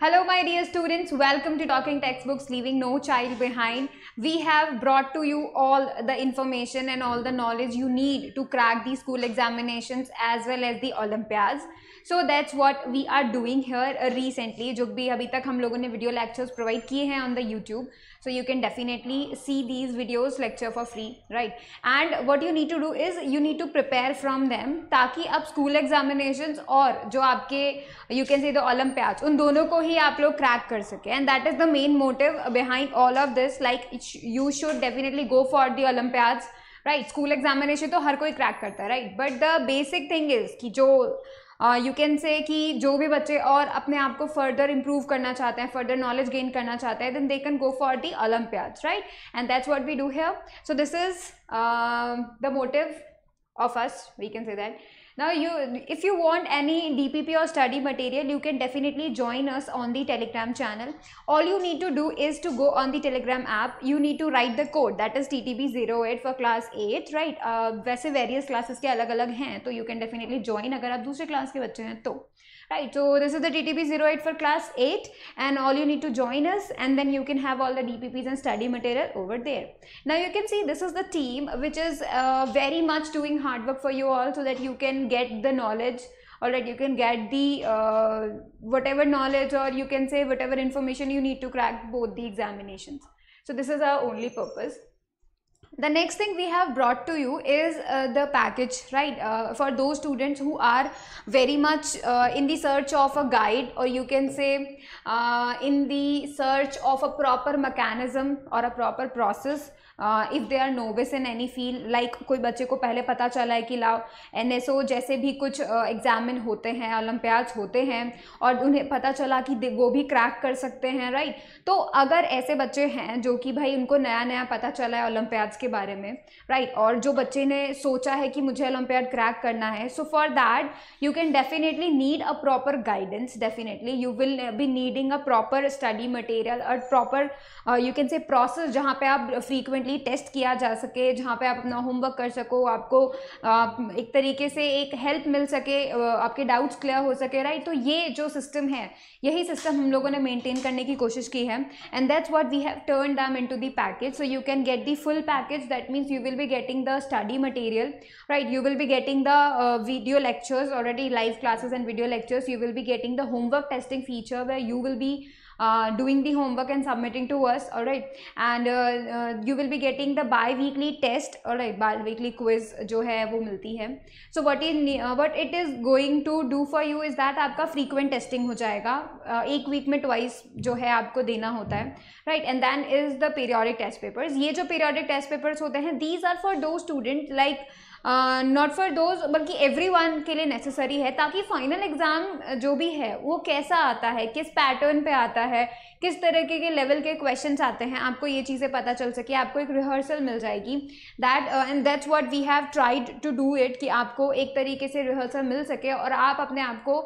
Hello my dear students, welcome to Talking Textbooks Leaving No Child Behind. We have brought to you all the information and all the knowledge you need to crack the school examinations as well as the Olympiads. So that's what we are doing here recently. जो भी अभी तक हम लोगों ने video lectures provide किए हैं on the so you can definitely see these videos lecture for free right and what you need to do is you need to prepare from them ताकि आप स्कूल एग्जामिनेशंस और जो आपके you can say the olympiads उन दोनों को ही आप लोग क्रैक कर सके and that is the main motive behind all of this like you should definitely go for the olympiads right school examination तो हर कोई क्रैक करता है right but the basic thing is कि जो यू कैन से कि जो भी बच्चे और अपने आप को फर्दर इंप्रूव करना चाहते हैं फर्दर नॉलेज गेन करना चाहते हैं then they can go for the olympiads right and that's what we do here so this is the motive of us we can say that Now you, if you want any DPP or study material, you can definitely join us on the Telegram channel. All you need to do is to go on the Telegram app. You need to write the code that is TTB08 for class 8, right? Uh, वैसे various classes के अलग अलग हैं तो you can definitely join अगर आप दूसरे class के बच्चे हैं तो right so this is the ttp 08 for class 8 and all you need to join us and then you can have all the dpps and study material over there now you can see this is the team which is uh, very much doing hard work for you all so that you can get the knowledge all right you can get the uh, whatever knowledge or you can say whatever information you need to crack both the examinations so this is our only purpose the next thing we have brought to you is uh, the package, right? Uh, for those students who are very much uh, in the search of a guide or you can say uh, in the search of a proper mechanism or a proper process if they are novice in any field like कोई बच्चे को पहले पता चला है कि लाओ N S O जैसे भी कुछ एग्जामिन uh, होते हैं ओलम्पियाड्स होते हैं और उन्हें पता चला कि वो भी क्रैक कर सकते हैं राइट तो अगर ऐसे बच्चे हैं जो कि भाई उनको नया नया पता चला है ओलम्पियाड्स के बारे में राइट और जो बच्चे ने सोचा है कि मुझे ओलम्पियाड क्रैक करना है so for that you can definitely need a proper guidance definitely you will be needing a proper study material और proper you can say process जहाँ पे आप फ्रीक्वेंटली डेफिनेटली टेस्ट किया जा सके जहाँ पे आप अपना होमवर्क कर सको आपको एक तरीके से एक हेल्प मिल सके आपके डाउट्स क्लियर हो सके राइट तो ये जो सिस्टम है यही सिस्टम हम लोगों ने मेंटेन करने की कोशिश की है and that's what we have turn them into the package so you can get the full package that means you will be getting the study material right you will be getting the video lectures already live classes and video lectures you will be getting the homework testing feature way you will be uh, doing the homework and submitting to us all right and uh, uh, you will be getting the bi-weekly test all right bi-weekly quiz जो है वो मिलती है so what is what it is going to do for you is that आपका frequent testing हो जाएगा uh, एक week में ट्वाइस जो है आपको देना होता है right and then is the periodic test papers ये जो पीरियडिक टेस्ट पेपर्स होते हैं these are for those student like not for those बल्कि एवरी वन के लिए नेसेसरी है ताकि फाइनल एग्ज़ाम जो भी है वो कैसा आता है किस पैटर्न पे आता है किस तरीके के लेवल के क्वेश्चन आते हैं आपको ये चीज़ें पता चल सके आपको एक रिहर्सल मिल जाएगी that and that's what we have tried to do it कि आपको एक तरीके से रिहर्सल मिल सके और आप अपने आप को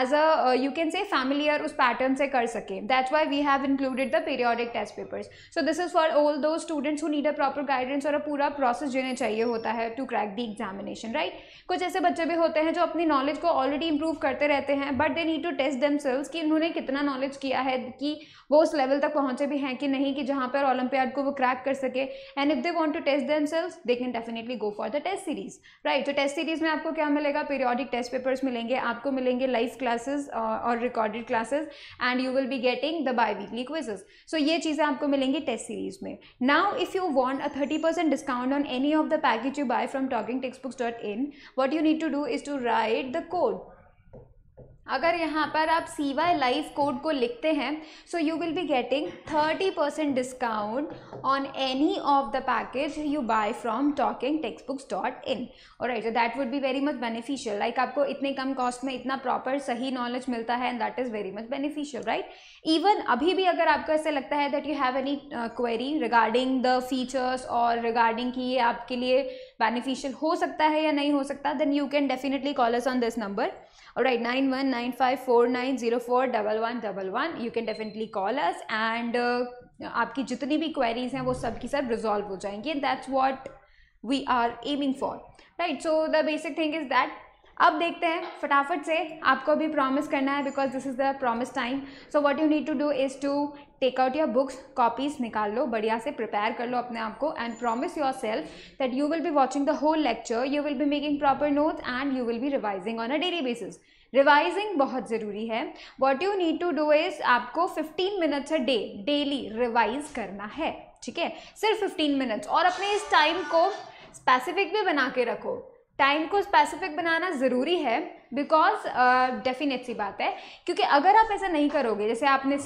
as uh you can say familiar उस पैटर्न से कर सके that's why we have included the periodic test papers so this is for all those students who need a proper guidance और अ पूरा प्रोसेस जिन्हें चाहिए होता है to crack the examination right कुछ ऐसे बच्चे भी होते हैं जो अपनी नॉलेज को ऑलरेडी इंप्रूव करते रहते हैं but they need to test them कि उन्होंने कितना नॉलेज किया है कि वो उस लेवल तक पहुँचे भी हैं कि नहीं कि जहाँ पर ओलंपियाड को वो क्रैक कर सके and if they want to test themselves they can definitely go for the test series right तो टेस्ट सीरीज में आपको क्या मिलेगा पीरियोडिक टेस्ट पेपर्स मिलेंगे आपको मिलेंगे लाइव क्लासेज और recorded classes and you will be getting the biweekly quizzes सो ये चीज़ें आपको मिलेंगी टेस्ट सीरीज में now if you want a thirty percent discount on any of the package you buy from talking text books dot in what you need to do is to write the code अगर यहाँ पर आप सी why life code को लिखते हैं so you will be getting thirty percent discount on any of the package you buy from talking text books dot in और right that would be very much beneficial like आपको इतने कम cost में इतना proper सही knowledge मिलता है and that is very much beneficial right even अभी भी अगर आपको ऐसा लगता है that you have any query regarding the features और रिगार्डिंग कि ये आपके लिए बेनिफिशियल हो सकता है या नहीं हो सकता then you can definitely call us on this number और right nine one nine five four nine zero four double one double one you can definitely call us and आपकी जितनी भी क्वेरीज हैं वो सब की सब रिजॉल्व हो जाएंगी and that's what we are aiming for right so the basic thing is that अब देखते हैं फटाफट से आपको अभी प्रॉमिस करना है because this is the promise time so what you need to do is to take out your books copies निकाल लो बढ़िया से प्रिपेयर कर लो अपने आप को and promise yourself that you will be watching the whole lecture you will be making proper notes and you will be revising on a daily basis revising बहुत ज़रूरी है what you need to do is आपको fifteen minutes a day daily revise करना है ठीक है सिर्फ fifteen minutes और अपने इस टाइम को स्पेसिफिक भी बना के रखो टाइम को स्पेसिफिक बनाना ज़रूरी है बिकॉज डेफिनेट uh, सी बात है क्योंकि अगर आप ऐसा नहीं करोगे जैसे आपने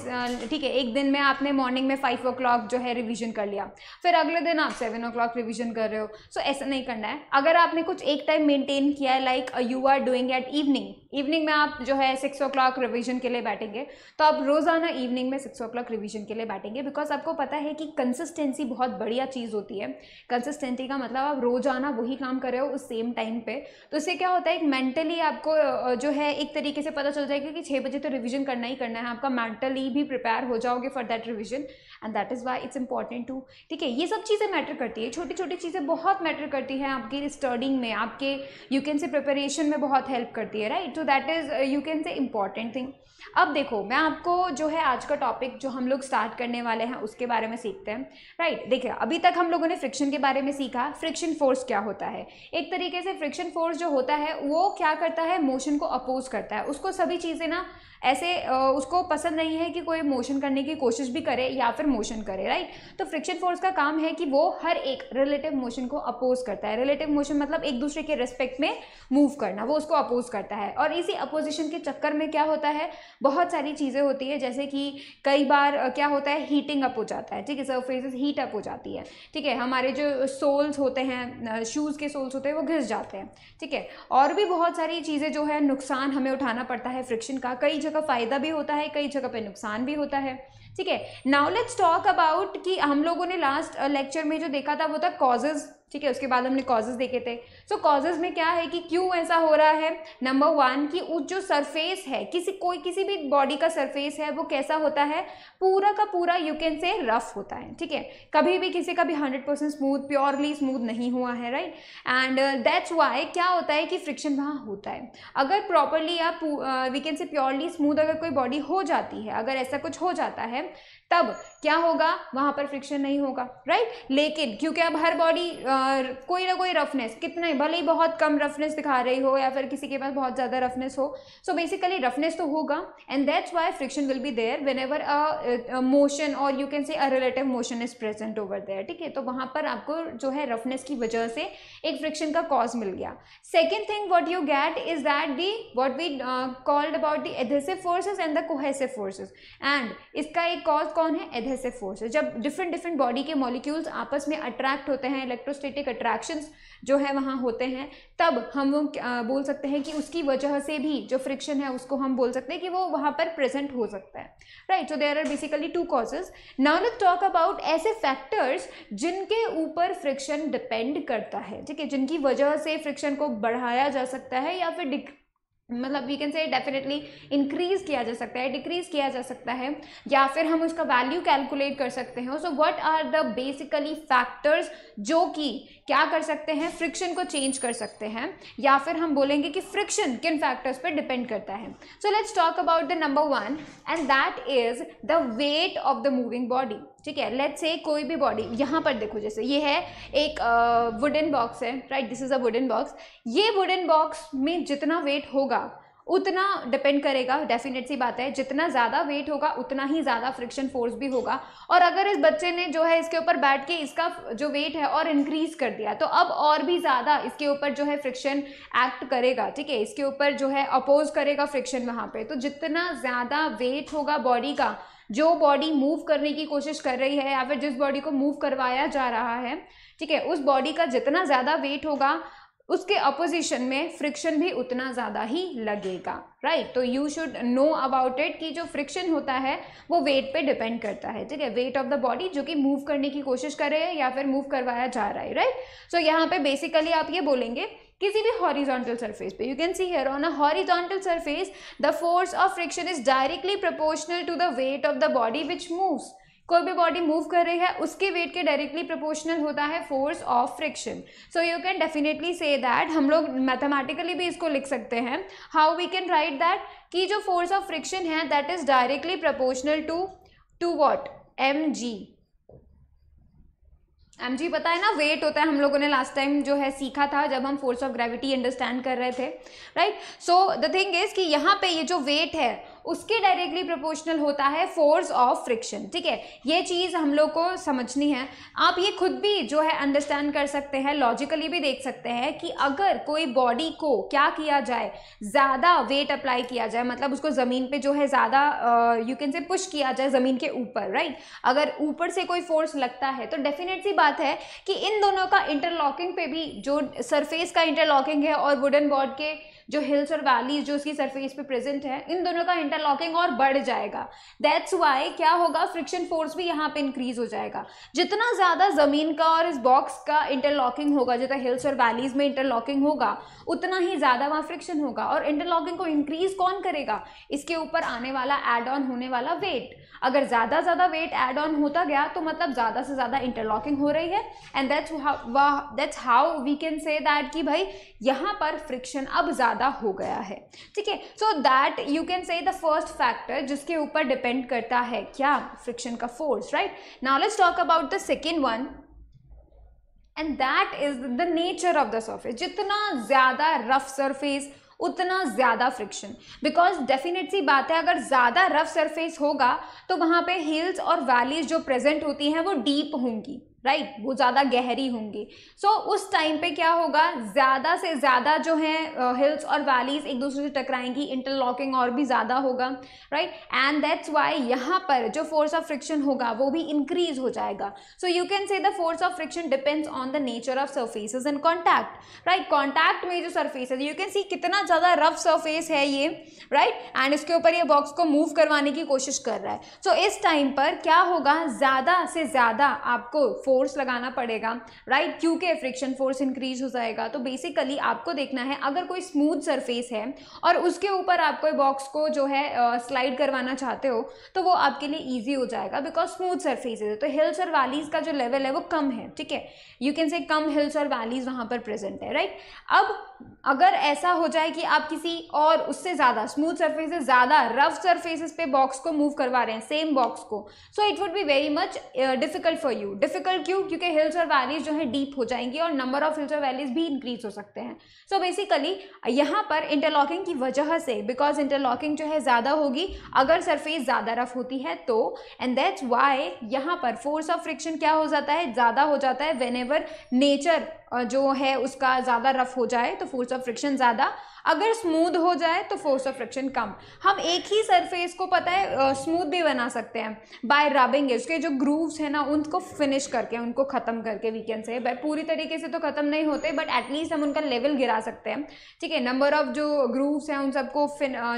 ठीक है एक दिन में आपने मॉर्निंग में फाइव ओ जो है रिविजन कर लिया फिर अगले दिन आप सेवन ओ रिविजन कर रहे हो सो so, ऐसा नहीं करना है अगर आपने कुछ एक टाइम मेंटेन किया है like you are doing at evening evening में आप जो है सिक्स ओ रिविजन के लिए बैठेंगे तो आप रोज़ाना इवनिंग में सिक्स ओ रिविजन के लिए बैठेंगे बिकॉज आपको पता है कि कंसिस्टेंसी बहुत बढ़िया चीज़ होती है कंसिस्टेंसी का मतलब आप रोज़ाना वही काम कर रहे हो उस सेम टाइम पे तो इससे क्या होता है एक मेंटली आपको जो है एक तरीके से पता चल जाएगा कि छः बजे तो रिविजन करना ही करना है आपका मेंटली भी प्रिपेयर हो जाओगे for that revision and that is why it's important to ठीक है ये सब चीज़ें मैटर करती है छोटी छोटी चीज़ें बहुत मैटर करती हैं आपकी स्टडिंग में आपके यू कैन से प्रिपरेशन में बहुत हेल्प करती है राइट तो that is you can say important thing अब देखो मैं आपको जो है आज का टॉपिक जो हम लोग स्टार्ट करने वाले हैं उसके बारे में सीखते हैं राइट right, देखिए अभी तक हम लोगों ने फ्रिक्शन के बारे में सीखा फ्रिक्शन फोर्स क्या होता है एक तरीके से फ्रिक्शन फोर्स जो होता है वो क्या करता है मोशन को अपोज करता है उसको सभी चीज़ें ना ऐसे उसको पसंद नहीं है कि कोई मोशन करने की कोशिश भी करे या फिर मोशन करे राइट तो फ्रिक्शन फोर्स का काम है कि वो हर एक रिलेटिव मोशन को अपोज करता है रिलेटिव मोशन मतलब एक दूसरे के रिस्पेक्ट में मूव करना वो उसको अपोज करता है और इसी अपोजिशन के चक्कर में क्या होता है बहुत सारी चीज़ें होती है जैसे कि कई बार क्या होता है हीटिंग अप हो जाता है ठीक है सरफेसेस हीट अप हो जाती है ठीक है हमारे जो सोल्स होते हैं शूज़ के सोल्स होते हैं वो घिस जाते हैं ठीक है और भी बहुत सारी चीज़ें जो है नुकसान हमें उठाना पड़ता है फ्रिक्शन का कई जगह जगह फ़ायदा भी होता है कई जगह पे नुकसान भी होता है ठीक है नाउ लेट्स टॉक अबाउट कि हम लोगों ने लास्ट लेक्चर uh, में जो देखा था वो था कॉजेज़ ठीक है उसके बाद हमने कॉजेज़ देखे थे सो so, कॉजेज़ में क्या है कि क्यों ऐसा हो रहा है नंबर वन कि उस जो सरफेस है किसी कोई किसी भी बॉडी का सरफेस है वो कैसा होता है पूरा का पूरा यू कैन से रफ होता है ठीक है कभी भी किसी का भी hundred percent smooth purely smooth नहीं हुआ है राइट एंड दैट्स वाई क्या होता है कि फ्रिक्शन वहाँ होता है अगर प्रॉपरली या we can say purely smooth अगर कोई बॉडी हो जाती है अगर ऐसा कुछ हो जाता है तब क्या होगा वहां पर फ्रिक्शन नहीं होगा राइट लेकिन क्योंकि अब हर बॉडी कोई ना कोई रफनेस कितना ही भले ही बहुत कम रफनेस दिखा रही हो या फिर किसी के पास बहुत ज़्यादा रफनेस हो सो बेसिकली रफनेस तो होगा and that's why friction will be there whenever a motion और you can say a relative motion is present over there ठीक है तो वहां पर आपको जो है रफनेस की वजह से एक फ्रिक्शन का कॉज मिल गया second thing what you got is that the what we called about the adhesive forces and the cohesive forces and इसका एक कॉज कौन है एधेसिव तरह से फोर्स है जब डिफरेंट डिफरेंट बॉडी के मॉलिक्यूल्स आपस में अट्रैक्ट होते हैं इलेक्ट्रोस्टेटिक अट्रैक्शंस जो है वहाँ होते हैं तब हम बोल सकते हैं कि उसकी वजह से भी जो फ्रिक्शन है उसको हम बोल सकते हैं कि वो वहाँ पर प्रेजेंट हो सकता है right so there are basically two causes now let talk about ऐसे फैक्टर्स जिनके ऊपर फ्रिक्शन डिपेंड करता है ठीक है जिनकी वजह से फ्रिक्शन को बढ़ाया जा सकता है या फिर मतलब we can say definitely increase किया जा सकता है डिक्रीज किया जा सकता है या फिर हम उसका वैल्यू कैलकुलेट कर सकते हैं so what are the basically factors जो कि क्या कर सकते हैं फ्रिक्शन को चेंज कर सकते हैं या फिर हम बोलेंगे कि फ्रिक्शन किन फैक्टर्स पर डिपेंड करता है so let's talk about the number one and that is the weight of the moving body ठीक है लेट्स से कोई भी बॉडी यहाँ पर देखो जैसे ये है एक वुडन बॉक्स है right this is a wooden box ये वुडन बॉक्स में जितना वेट होगा उतना डिपेंड करेगा डेफिनेट सी बात है जितना ज़्यादा वेट होगा उतना ही ज़्यादा फ्रिक्शन फोर्स भी होगा और अगर इस बच्चे ने जो है इसके ऊपर बैठ के इसका जो वेट है और इंक्रीज़ कर दिया तो अब और भी ज़्यादा इसके ऊपर जो है फ्रिक्शन एक्ट करेगा ठीक है इसके ऊपर जो है अपोज करेगा फ्रिक्शन वहाँ पर तो जितना ज़्यादा वेट होगा बॉडी का जो बॉडी मूव करने की कोशिश कर रही है या फिर जिस बॉडी को मूव करवाया जा रहा है ठीक है उस बॉडी का जितना ज़्यादा वेट होगा उसके अपोजिशन में फ्रिक्शन भी उतना ज़्यादा ही लगेगा राइट तो you should know about it कि जो फ्रिक्शन होता है वो वेट पे डिपेंड करता है ठीक है वेट ऑफ द बॉडी जो कि मूव करने की कोशिश कर रहे हैं या फिर मूव करवाया जा रहा है राइट सो यहाँ पे बेसिकली आप ये बोलेंगे किसी भी हॉरिजॉन्टल सरफेस पे you can see here on a horizontal surface the force of friction is directly proportional to the weight of the body which moves कोई भी बॉडी मूव कर रही है उसके वेट के डायरेक्टली प्रोपोर्शनल होता है force of friction so you can definitely say that हम लोग मैथमेटिकली भी इसको लिख सकते हैं how we can write that कि जो फोर्स ऑफ फ्रिक्शन है that is directly proportional to to what M G M G पता है ना वेट होता है हम लोगों ने लास्ट टाइम जो है सीखा था जब हम फोर्स ऑफ ग्रेविटी अंडरस्टैंड कर रहे थे right so the thing is कि यहाँ पे ये जो वेट है उसके डायरेक्टली प्रोपोर्शनल होता है फोर्स ऑफ फ्रिक्शन ठीक है ये चीज़ हम लोग को समझनी है आप ये खुद भी जो है अंडरस्टैंड कर सकते हैं लॉजिकली भी देख सकते हैं कि अगर कोई बॉडी को क्या किया जाए ज़्यादा वेट अप्लाई किया जाए मतलब उसको ज़मीन पे जो है ज़्यादा यू कैन से पुश किया जाए ज़मीन के ऊपर राइट अगर ऊपर से कोई फोर्स लगता है तो डेफिनेट बात है कि इन दोनों का इंटरलॉकिंग पे भी जो सरफेस का इंटरलॉकिंग है और वुडन बॉर्ड के जो हिल्स और वैलीज जो उसकी सरफेस पे प्रेजेंट है इन दोनों का इंटरलॉकिंग और बढ़ जाएगा दैट्स वाई क्या होगा फ्रिक्शन फोर्स भी यहाँ पे इंक्रीज हो जाएगा जितना ज़्यादा ज़मीन का और इस बॉक्स का इंटरलॉकिंग होगा जितना हिल्स और वैलीज में इंटरलॉकिंग होगा उतना ही ज़्यादा वहाँ फ्रिक्शन होगा और इंटरलॉकिंग को इंक्रीज कौन करेगा इसके ऊपर आने वाला एड ऑन होने वाला वेट अगर ज़्यादा ज़्यादा वेट एड ऑन होता गया तो मतलब ज़्यादा से ज़्यादा इंटरलॉकिंग हो रही है and that's that's how we can say that कि भाई यहाँ पर फ्रिक्शन अब ज़्यादा ज़्यादा हो गया है ठीक है so that you can say the first factor जिसके ऊपर डिपेंड करता है क्या फ्रिक्शन का force right now let's talk about the second one and that is the nature of the surface जितना ज़्यादा रफ सरफेस उतना ज़्यादा फ्रिक्शन बिकॉज डेफिनेट सी बात है अगर ज़्यादा रफ सरफेस होगा तो वहाँ पे हिल्स और वैलीज जो प्रेजेंट होती हैं वो डीप होंगी राइट right? वो ज़्यादा गहरी होंगी सो so, उस टाइम पे क्या होगा ज़्यादा से ज़्यादा जो है हिल्स uh, और वैलीज एक दूसरे से टकराएंगी इंटरलॉकिंग और भी ज़्यादा होगा राइट एंड दैट्स वाई यहाँ पर जो फोर्स ऑफ फ्रिक्शन होगा वो भी इंक्रीज हो जाएगा so you can say the force of friction depends on the nature of surfaces and contact right contact में जो सर्फेस है यू कैन सी कितना ज़्यादा रफ सर्फेस है ये राइट right? एंड इसके ऊपर ये बॉक्स को मूव करवाने की कोशिश कर रहा है सो so, इस टाइम पर क्या होगा ज़्यादा से ज़्यादा आपको फोर्स लगाना पड़ेगा राइट right? क्योंकि फ्रिक्शन फोर्स इंक्रीज हो जाएगा तो बेसिकली आपको देखना है अगर कोई स्मूथ सरफेस है और उसके ऊपर आप कोई बॉक्स को जो है स्लाइड uh, करवाना चाहते हो तो वो आपके लिए ईजी हो जाएगा बिकॉज स्मूथ सरफेस है तो हिल्स और वैलीज का जो लेवल है वो कम है ठीक है यू कैन से कम हिल्स और वैलीज वहाँ पर प्रेजेंट है राइट right? अब अगर ऐसा हो जाए कि आप किसी और उससे ज़्यादा स्मूथ सरफेस से ज़्यादा रफ सर्फेसिस पे बॉक्स को मूव करवा रहे हैं सेम बॉक्स को so it would be very much difficult for you difficult क्यों क्योंकि हिल्स और वैलीज जो है डीप हो जाएंगी और नंबर ऑफ हिल्स और वैलीज भी इंक्रीज हो सकते हैं सो बेसिकली यहाँ पर इंटरलॉकिंग की वजह से बिकॉज इंटरलॉकिंग जो है ज़्यादा होगी अगर सरफेस ज़्यादा रफ होती है तो एंड दैट्स वाई यहाँ पर फोर्स ऑफ फ्रिक्शन क्या हो जाता है ज़्यादा हो जाता है वेन नेचर जो है उसका ज़्यादा रफ हो जाए तो फोर्स ऑफ फ्रिक्शन ज़्यादा अगर स्मूद हो जाए तो फोर्स ऑफ फ्रिक्शन कम हम एक ही सरफेस को पता है स्मूद भी बना सकते हैं बाय रबिंग उसके जो ग्रूव्स हैं ना उनको फिनिश करके उनको ख़त्म करके वीकेंड से बाय पूरी तरीके से तो ख़त्म नहीं होते बट एटलीस्ट हम उनका लेवल गिरा सकते हैं ठीक है नंबर ऑफ जो ग्रूव्स हैं उन सबको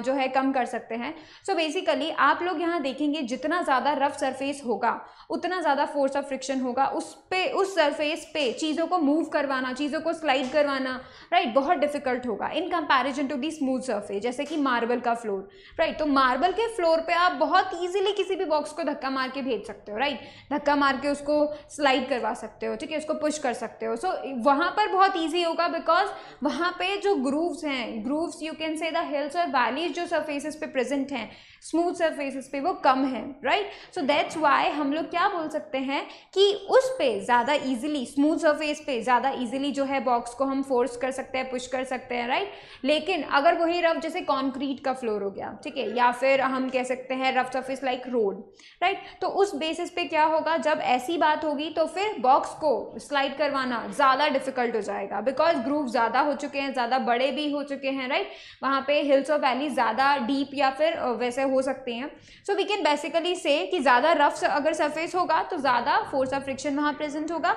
जो है कम कर सकते हैं सो so बेसिकली आप लोग यहाँ देखेंगे जितना ज़्यादा रफ सरफेस होगा उतना ज़्यादा फोर्स ऑफ फ्रिक्शन होगा उस पे उस सरफेस पे चीज़ों को मूव करवाना चीज़ों को स्लाइड करवाना राइट बहुत डिफिकल्ट होगा in comparison to the smooth surface जैसे कि मार्बल का फ्लोर राइट तो मार्बल के फ्लोर पे आप बहुत ईजिली किसी भी बॉक्स को धक्का मार के भेज सकते हो राइट धक्का मार के उसको स्लाइड करवा सकते हो ठीक है उसको पुश कर सकते हो सो so, वहाँ पर बहुत ईजी होगा बिकॉज वहाँ पे जो ग्रूव्स हैं grooves you can say the hills और वैलीज जो सर्फेसिस पे प्रेजेंट हैं स्मूथ सर्फेसिस पे वो कम है राइट सो दैट्स वाई हम लोग क्या बोल सकते हैं कि उस पे ज़्यादा ईजिली स्मूथ सर्फेस पे ज़्यादा ईजिली जो है बॉक्स को हम फोर्स कर सकते हैं पुश कर सकते हैं राइट लेकिन अगर वही रफ जैसे कॉन्क्रीट का फ्लोर हो गया ठीक है या फिर हम कह सकते हैं rough surface like road right तो उस बेसिस पे क्या होगा जब ऐसी बात होगी तो फिर बॉक्स को स्लाइड करवाना ज़्यादा डिफिकल्ट हो जाएगा बिकॉज ग्रूव ज़्यादा हो चुके हैं ज़्यादा बड़े भी हो चुके हैं राइट वहाँ पे हिल्स और वैली ज़्यादा डीप या फिर वैसे हो सकते हैं सो वी कैन बेसिकली से कि ज़्यादा रफ अगर सर्फेस होगा तो ज़्यादा फोर्स ऑफ फ्रिक्शन वहाँ प्रेजेंट होगा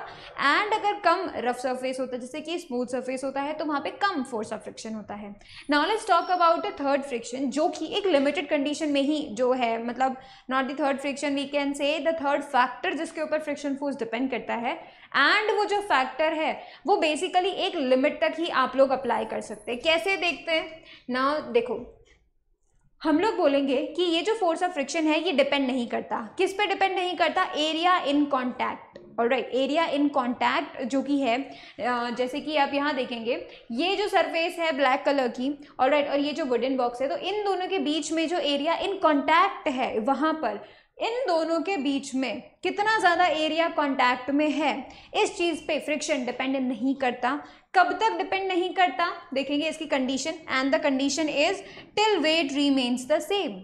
एंड अगर कम रफ सर्फेस होता है जैसे कि स्मूथ सर्फेस होता है तो वहाँ पर कम फोर्स ऑफ फ्रिक्शन होता है है now let's talk about the third friction जो कि एक लिमिटेड कंडीशन में ही जो है मतलब not the third friction we can say the third factor जिसके ऊपर फ्रिक्शन फोर्स डिपेंड करता है एंड वो जो फैक्टर है वो बेसिकली एक लिमिट तक ही आप लोग अप्लाई कर सकते हैं कैसे देखते हैं नाउ देखो हम लोग बोलेंगे कि ये जो फोर्स ऑफ फ्रिक्शन है ये डिपेंड नहीं करता किस पे डिपेंड नहीं करता एरिया इन कॉन्टैक्ट और राइट एरिया इन कॉन्टैक्ट जो कि है जैसे कि आप यहाँ देखेंगे ये जो सरफेस है ब्लैक कलर की और राइट और ये जो वुडन बॉक्स है तो इन दोनों के बीच में जो एरिया इन कॉन्टैक्ट है वहाँ पर इन दोनों के बीच में कितना ज़्यादा एरिया कॉन्टैक्ट में है इस चीज़ पे फ्रिक्शन डिपेंड नहीं करता कब तक डिपेंड नहीं करता देखेंगे इसकी condition and the condition is till weight remains the same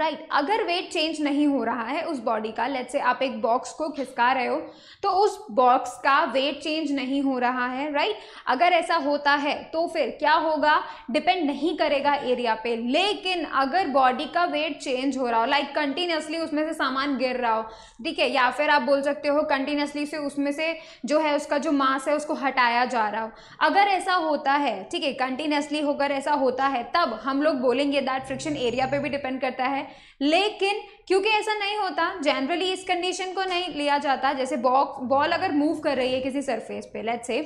right right. अगर वेट चेंज नहीं हो रहा है उस बॉडी का लेट से आप एक बॉक्स को खिसका रहे हो तो उस बॉक्स का वेट चेंज नहीं हो रहा है राइट right? अगर ऐसा होता है तो फिर क्या होगा डिपेंड नहीं करेगा एरिया पे लेकिन अगर बॉडी का वेट चेंज हो रहा हो लाइक कंटिन्यूसली उसमें से सामान गिर रहा हो ठीक है या फिर आप बोल सकते हो कंटिन्यूसली से उसमें से जो है उसका जो मास है उसको हटाया जा रहा हो अगर ऐसा होता है ठीक है कंटिन्यूसली होकर ऐसा होता है तब हम लोग बोलेंगे दैट फ्रिक्शन एरिया पे भी डिपेंड करता है है लेकिन क्योंकि ऐसा नहीं होता जनरली इस कंडीशन को नहीं लिया जाता जैसे बॉक बॉल अगर मूव कर रही है किसी सरफेस पे लेट्स से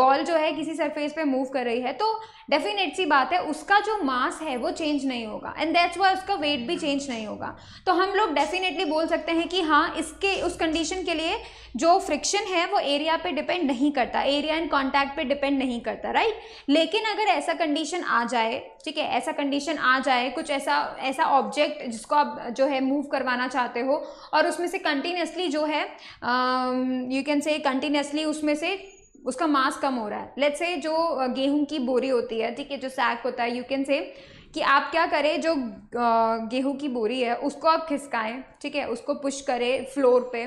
बॉल जो है किसी सरफेस पे मूव कर रही है तो डेफिनेट सी बात है उसका जो मास है वो चेंज नहीं होगा एंड दैट्स वाई उसका वेट भी चेंज नहीं होगा तो हम लोग डेफिनेटली बोल सकते हैं कि हाँ इसके उस कंडीशन के लिए जो फ्रिक्शन है वो एरिया पे डिपेंड नहीं करता एरिया एंड कॉन्टैक्ट पे डिपेंड नहीं करता राइट लेकिन अगर ऐसा कंडीशन आ जाए ठीक है ऐसा कंडीशन आ जाए कुछ ऐसा ऐसा ऑब्जेक्ट जिसको आप जो है मूव करवाना चाहते हो और उसमें से कंटिन्यूसली जो है यू कैन से कंटिन्यूसली उसमें से उसका मास कम हो रहा है लेट्स से जो गेहूं की बोरी होती है ठीक है जो सैक होता है यू कैन से कि आप क्या करें जो गेहूं की बोरी है उसको आप खिसकाएं ठीक है उसको पुश करें फ्लोर पे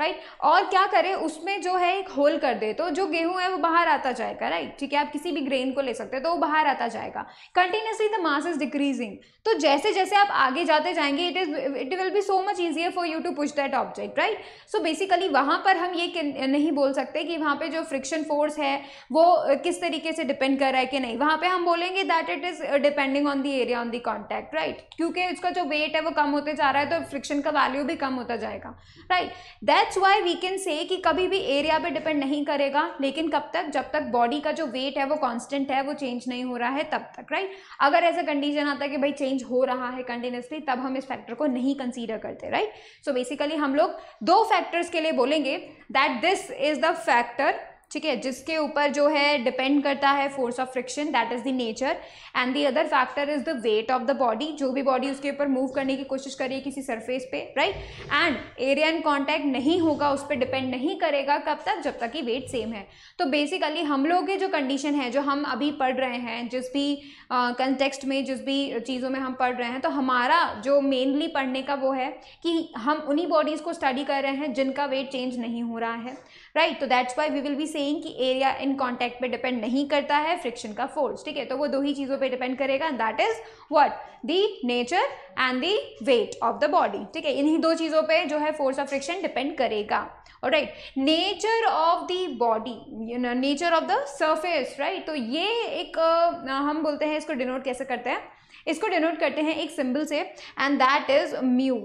राइट और क्या करें उसमें जो है एक होल कर दे तो जो गेहूं है वो बाहर आता जाएगा राइट ठीक है आप किसी भी ग्रेन को ले सकते हैं तो वो बाहर आता जाएगा continuously the mass is decreasing तो जैसे जैसे आप आगे जाते जाएंगे it is it will be so much easier for you to push that object right so basically वहाँ पर हम ये नहीं बोल सकते कि वहाँ पे जो फ्रिक्शन फोर्स है वो किस तरीके से डिपेंड कर रहा है कि नहीं वहाँ पे हम बोलेंगे that it is depending on the area on the contact right क्योंकि उसका जो वेट है वो कम होते जा रहा है तो फ्रिक्शन का वैल्यू भी कम होता जाएगा right that's why we can say कि कभी भी एरिया पे डिपेंड नहीं करेगा लेकिन कब तक जब तक बॉडी का जो वेट है वो कॉन्स्टेंट है वो चेंज नहीं हो रहा है तब तक राइट right? अगर ऐसा कंडीशन आता है कि भाई चेंज हो रहा है कंटिन्यूसली तब हम इस फैक्टर को नहीं कंसिडर करते राइट सो बेसिकली हम लोग दो फैक्टर्स के लिए बोलेंगे that this is the factor ठीक है जिसके ऊपर जो है डिपेंड करता है force of friction that is the nature and the other factor is the weight of the body जो भी बॉडी उसके ऊपर मूव करने की कोशिश करिए किसी सरफेस पे right and area and contact नहीं होगा उस पर डिपेंड नहीं करेगा कब तक जब तक कि वेट सेम है तो बेसिकली हम लोगों के जो कंडीशन है जो हम अभी पढ़ रहे हैं जिस भी कंटेक्स्ट uh, में जिस भी चीज़ों में हम पढ़ रहे हैं तो हमारा जो मेनली पढ़ने का वो है कि हम उन्हीं बॉडीज़ को स्टडी कर रहे हैं जिनका वेट चेंज नहीं हो रहा है राइट तो that's why we will be saying कि एरिया इन कॉन्टैक्ट पे डिपेंड नहीं करता है फ्रिक्शन का फोर्स ठीक है तो वो दो ही चीज़ों पे डिपेंड करेगा that is what the nature and the weight of the body ठीक है इन्हीं दो चीज़ों पे जो है फोर्स ऑफ फ्रिक्शन डिपेंड करेगा और right nature of the body nature of the surface right तो ये एक uh, हम बोलते हैं इसको डिनोट कैसे करते हैं इसको डिनोट करते हैं एक सिंबल से एंड दैट इज म्यू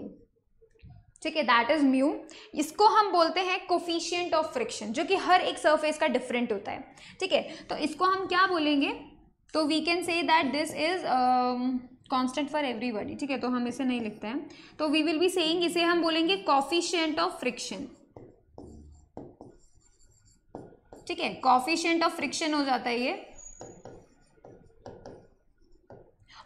ठीक है दैट इज म्यू इसको हम बोलते हैं कोफिशियंट ऑफ फ्रिक्शन जो कि हर एक सरफेस का डिफरेंट होता है ठीक है तो इसको हम क्या बोलेंगे तो we can say that this is constant for everybody ठीक है तो हम इसे नहीं लिखते हैं तो वी विल बी सेइंग इसे हम बोलेंगे कॉफिशियंट ऑफ फ्रिक्शन ठीक है कॉफिशियंट ऑफ फ्रिक्शन हो जाता है ये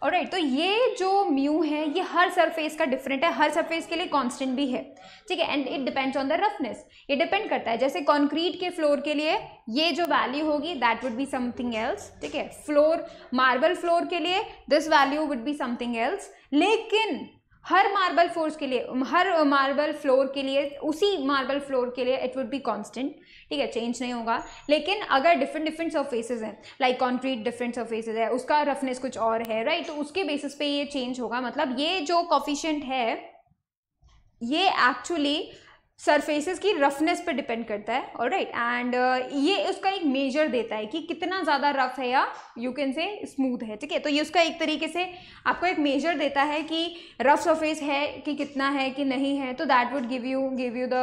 और राइट तो ये जो म्यू है ये हर सरफेस का डिफरेंट है हर सरफेस के लिए कांस्टेंट भी है ठीक है and it depends on the roughness ये डिपेंड करता है जैसे कॉन्क्रीट के फ्लोर के लिए ये जो वैल्यू होगी that would be something else ठीक है फ्लोर मार्बल फ्लोर के लिए this value would be something else लेकिन हर मार्बल फ्लोर के लिए हर मार्बल फ्लोर के लिए उसी मार्बल फ्लोर के लिए इट वुड बी कॉन्स्टेंट ठीक है चेंज नहीं होगा लेकिन अगर डिफरेंट डिफरेंट सर्फेसेज हैं लाइक कॉन्क्रीट डिफरेंट सर्फेसेज है उसका रफनेस कुछ और है राइट तो उसके बेसिस पे ये चेंज होगा मतलब ये जो कॉफिशेंट है ये एक्चुअली सरफेसेस की रफनेस पे डिपेंड करता है और राइट एंड ये उसका एक मेजर देता है कि कितना ज़्यादा रफ है या यू कैन से स्मूथ है ठीक है तो ये उसका एक तरीके से आपको एक मेजर देता है कि रफ सरफेस है कि कितना है कि नहीं है तो that would give you give you the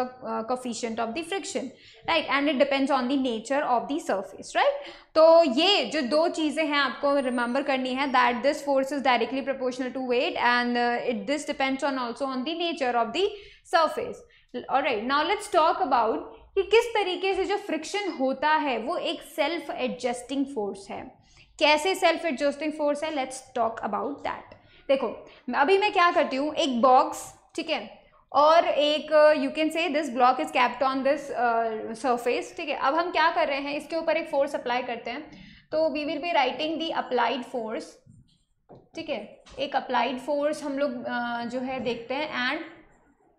coefficient of the friction right and it depends on the nature of the surface right तो ये जो दो चीज़ें हैं आपको रिमेंबर करनी है that this force is directly proportional to weight and it this depends on also on the nature of the surface और right now let's talk about कि किस तरीके से जो फ्रिक्शन होता है वो एक सेल्फ एडजस्टिंग फोर्स है कैसे सेल्फ एडजस्टिंग फोर्स है लेट्स टॉक अबाउट दैट देखो अभी मैं क्या करती हूँ एक बॉक्स ठीक है और एक you can say this block is kept on this surface ठीक है अब हम क्या कर रहे हैं इसके ऊपर एक फोर्स अप्लाई करते हैं तो we will be writing the applied force ठीक है एक अप्लाइड फोर्स हम लोग uh, जो है देखते हैं and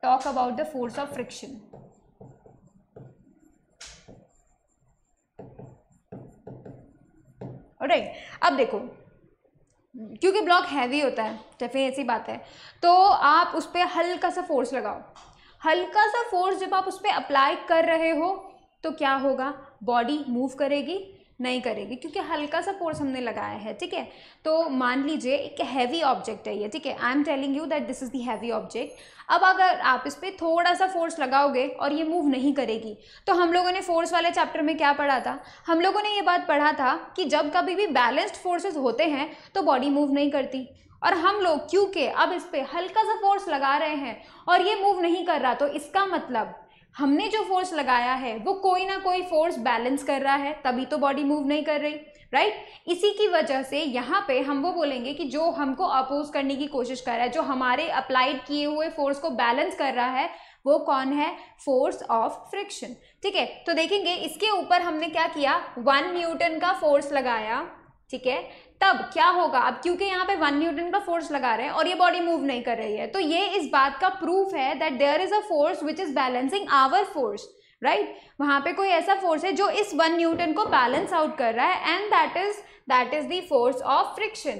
talk about the force of friction right अब देखो क्योंकि ब्लॉक हैवी होता है डेफिन ऐसी बात है तो आप उस पर हल्का सा फोर्स लगाओ हल्का सा फोर्स जब आप उस पर अप्लाई कर रहे हो तो क्या होगा बॉडी मूव करेगी नहीं करेगी क्योंकि हल्का सा फोर्स हमने लगाया है ठीक है तो मान लीजिए एक हैवी ऑब्जेक्ट है ये ठीक है I am telling you that this is the heavy object अब अगर आप इस पर थोड़ा सा फोर्स लगाओगे और ये मूव नहीं करेगी तो हम लोगों ने फोर्स वाले चैप्टर में क्या पढ़ा था हम लोगों ने ये बात पढ़ा था कि जब कभी भी बैलेंस्ड फोर्सेज होते हैं तो बॉडी मूव नहीं करती और हम लोग क्योंकि अब इस पर हल्का सा फोर्स लगा रहे हैं और ये मूव नहीं कर रहा तो इसका मतलब हमने जो फोर्स लगाया है वो कोई ना कोई फोर्स बैलेंस कर रहा है तभी तो बॉडी मूव नहीं कर रही राइट right? इसी की वजह से यहाँ पे हम वो बोलेंगे कि जो हमको अपोज करने की कोशिश कर रहा है जो हमारे अप्लाइड किए हुए फोर्स को बैलेंस कर रहा है वो कौन है फोर्स ऑफ फ्रिक्शन ठीक है तो देखेंगे इसके ऊपर हमने क्या किया वन न्यूटन का फोर्स लगाया ठीक है तब क्या होगा अब क्योंकि यहाँ पे वन न्यूटन का फोर्स लगा रहे हैं और ये बॉडी मूव नहीं कर रही है तो ये इस बात का प्रूफ है that there is a force which is balancing our force right वहाँ पे कोई ऐसा फोर्स है जो इस वन न्यूटन को बैलेंस आउट कर रहा है and that is that is the force of friction